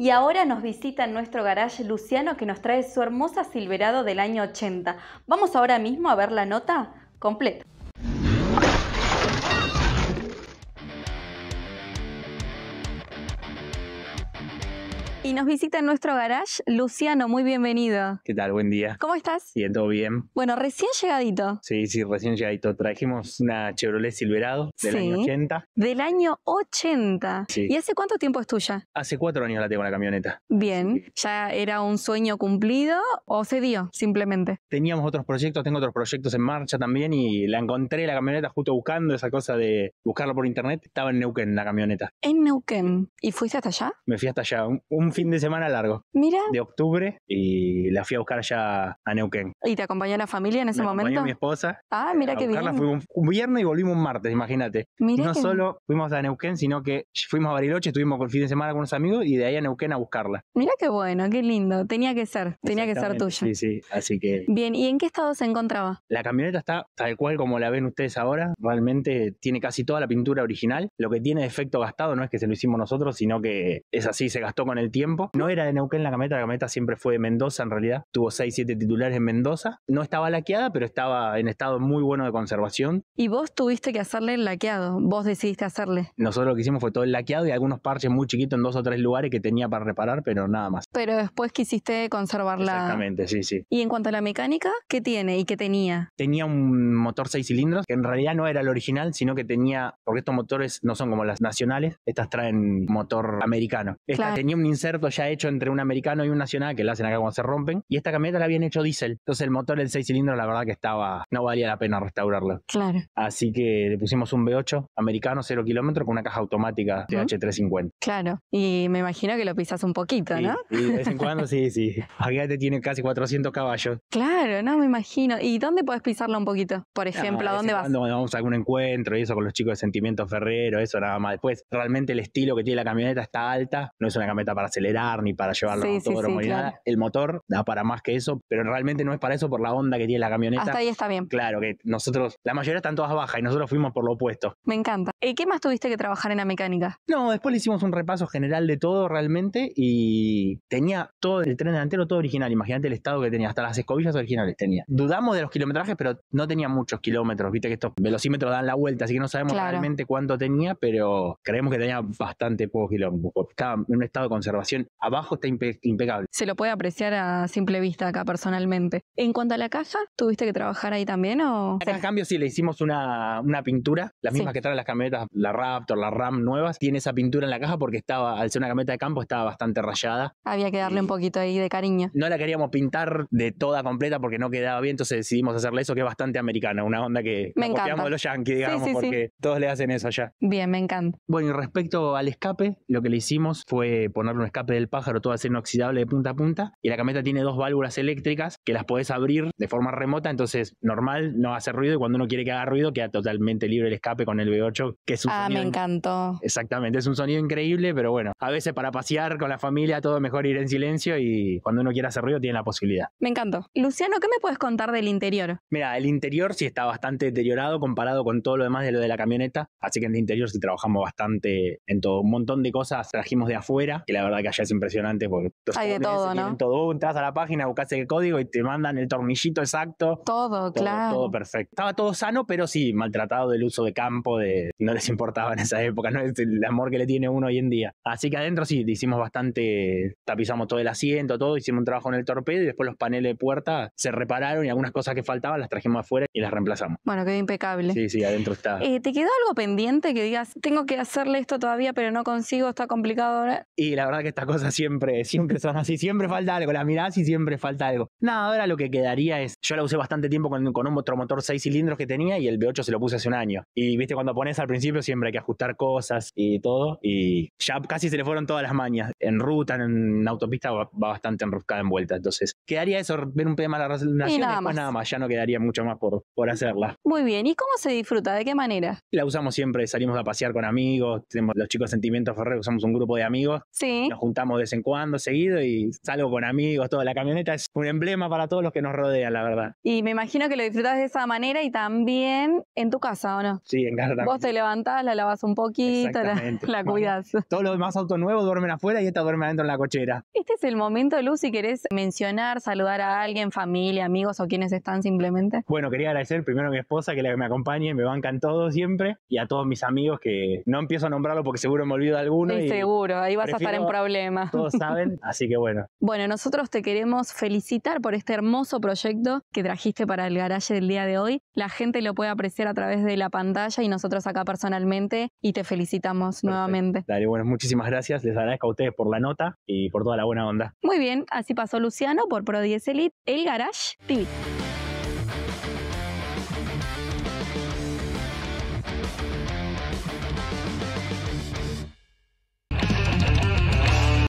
Y ahora nos visita en nuestro garage Luciano que nos trae su hermosa Silverado del año 80. Vamos ahora mismo a ver la nota completa. Y nos visita en nuestro garage Luciano, muy bienvenido. ¿Qué tal? Buen día. ¿Cómo estás? Bien, todo bien. Bueno, recién llegadito. Sí, sí, recién llegadito. Trajimos una Chevrolet Silverado del año 80. Del año 80. ¿Y hace cuánto tiempo es tuya? Hace cuatro años la tengo la camioneta. Bien. ¿Ya era un sueño cumplido o se dio simplemente? Teníamos otros proyectos, tengo otros proyectos en marcha también y la encontré la camioneta justo buscando esa cosa de buscarla por internet. Estaba en Neuquén la camioneta. En Neuquén. ¿Y fuiste hasta allá? Me fui hasta allá. un, un fin de semana largo. Mira. De octubre y la fui a buscar allá a Neuquén. ¿Y te acompañó la familia en ese momento? mi esposa. Ah, mira que qué bien. Fuimos un viernes y volvimos un martes, imagínate. no solo fuimos a Neuquén, sino que fuimos a Bariloche, estuvimos con el fin de semana con unos amigos y de ahí a Neuquén a buscarla. Mira qué bueno, qué lindo. Tenía que ser, tenía que ser tuya Sí, sí, así que. Bien, ¿y en qué estado se encontraba? La camioneta está tal cual como la ven ustedes ahora. Realmente tiene casi toda la pintura original. Lo que tiene de efecto gastado no es que se lo hicimos nosotros, sino que es así, se gastó con el tiempo no era de Neuquén la cameta, la cameta siempre fue de Mendoza en realidad. Tuvo 6, 7 titulares en Mendoza. No estaba laqueada, pero estaba en estado muy bueno de conservación. ¿Y vos tuviste que hacerle el laqueado? ¿Vos decidiste hacerle? Nosotros lo que hicimos fue todo el laqueado y algunos parches muy chiquitos en dos o tres lugares que tenía para reparar, pero nada más. Pero después quisiste conservarla. Exactamente, sí, sí. ¿Y en cuanto a la mecánica, qué tiene y qué tenía? Tenía un motor 6 cilindros, que en realidad no era el original, sino que tenía, porque estos motores no son como las nacionales, estas traen motor americano. Esta tenía un insert ya hecho entre un americano y un nacional, que lo hacen acá cuando se rompen, y esta camioneta la habían hecho diésel. Entonces el motor del 6 cilindros, la verdad que estaba, no valía la pena restaurarlo. Claro. Así que le pusimos un V8 americano, 0 kilómetros, con una caja automática de h 350 Claro, y me imagino que lo pisas un poquito, ¿no? de vez en cuando sí, sí. Acá te tiene casi 400 caballos. Claro, no, me imagino. ¿Y dónde podés pisarlo un poquito? Por ah, ejemplo, ¿a dónde vas? Cuando vamos a algún encuentro y eso con los chicos de Sentimiento Ferrero, eso nada más. Después, realmente el estilo que tiene la camioneta está alta, no es una camioneta para acelerar ni para llevarlo todo El motor da para más que eso, pero realmente no es para eso por la onda que tiene la camioneta. Hasta ahí está bien. Claro, que nosotros, la mayoría están todas bajas y nosotros fuimos por lo opuesto. Me encanta. ¿Y qué más tuviste que trabajar en la mecánica? No, después le hicimos un repaso general de todo realmente y tenía todo el tren delantero todo original. Imagínate el estado que tenía, hasta las escobillas originales tenía. Dudamos de los kilometrajes, pero no tenía muchos kilómetros. Viste que estos velocímetros dan la vuelta, así que no sabemos realmente cuánto tenía, pero creemos que tenía bastante pocos kilómetros. Estaba en un estado de conservación Abajo está impecable. Se lo puede apreciar a simple vista acá personalmente. En cuanto a la caja, ¿tuviste que trabajar ahí también o...? Acá en cambio sí le hicimos una, pintura, las mismas que traen las camionetas, la Raptor, la RAM nuevas, tiene esa pintura en la caja porque estaba, al ser una camioneta de campo, estaba bastante rayada. Había que darle un poquito ahí de cariño. No la queríamos pintar de toda completa porque no quedaba bien, entonces decidimos hacerle eso que es bastante americana, una onda que me los yankees, digamos, porque todos le hacen eso allá. Bien, me encanta. Bueno, y respecto al escape, lo que le hicimos fue ponerle un escape del pájaro todo a ser inoxidable de punta a punta. Y la camioneta tiene dos válvulas eléctricas que las podés abrir de forma remota, entonces normal, no hace ruido. Y cuando uno quiere que haga ruido, queda totalmente libre el escape con el V8, que es un Ah, me encantó. Exactamente, es un sonido increíble, pero bueno, a veces para pasear con la familia todo mejor ir en silencio y cuando uno quiere hacer ruido tiene la posibilidad. Me encantó. Luciano, ¿qué me puedes contar del interior? Mira, el interior sí está bastante deteriorado comparado con todo lo demás de lo de la camioneta, así que en el interior sí trabajamos bastante en todo. Un montón de cosas trajimos de afuera, que la verdad que ya es impresionante porque Hay todo, ¿no? Te Entras a la página, buscas el código y te mandan el tornillito exacto. Todo, claro. Todo perfecto. Estaba todo sano, pero sí, maltratado del uso de campo, de no les importaba en esa época, no el amor que le tiene uno hoy en día. Así que adentro sí, hicimos bastante, tapizamos todo el asiento, todo, hicimos un trabajo en el torpedo y después los paneles de puerta se repararon y algunas cosas que faltaban las trajimos afuera y las reemplazamos. Bueno, quedó impecable. Sí, sí, adentro está. Eh, ¿Te quedó algo pendiente que digas, tengo que hacerle esto todavía, pero no consigo, está complicado ahora? Y la verdad que está las cosas siempre, siempre son así, siempre falta algo, la mirás y siempre falta algo. Nada, ahora lo que quedaría es, yo la usé bastante tiempo con, con un otro motor 6 cilindros que tenía y el V8 se lo puse hace un año. Y viste, cuando pones al principio siempre hay que ajustar cosas y todo, y ya casi se le fueron todas las mañas en ruta, en, autopista va, bastante enroscada en vuelta. Entonces, quedaría eso, ver un tema de la relación y nada más. nada más, ya no quedaría mucho más por, hacerla. Muy bien, ¿y cómo se disfruta? ¿De qué manera? La usamos siempre, salimos a pasear con amigos, tenemos los chicos Sentimientos Ferrer, usamos un grupo de amigos, sí. nos juntamos de vez en cuando, seguido, y salgo con amigos, toda la camioneta es un emblema para todos los que nos rodean, la verdad. Y me imagino que lo disfrutas de esa manera y también en tu casa, ¿o no? Sí, en casa Vos te levantás, la lavas un poquito, la, la cuidas. Todos los demás autos nuevos duermen afuera y a adentro en la cochera. Este es el momento, luz si querés mencionar, saludar a alguien, familia, amigos o quienes están simplemente. Bueno, quería agradecer primero a mi esposa, que es la que me acompaña y me bancan todos siempre, y a todos mis amigos que no empiezo a nombrarlo porque seguro me olvido de alguno. Sí, y seguro, ahí vas a estar en problemas. Todos saben, así que bueno. Bueno, nosotros te queremos felicitar por este hermoso proyecto que trajiste para el garaje del día de hoy. La gente lo puede apreciar a través de la pantalla y nosotros acá personalmente y te felicitamos nuevamente. Dale, bueno, muchísimas gracias. Les agradezco a ustedes por la nota y por toda la buena onda. Muy bien, así pasó Luciano por Pro 10 Elite, El Garage TV.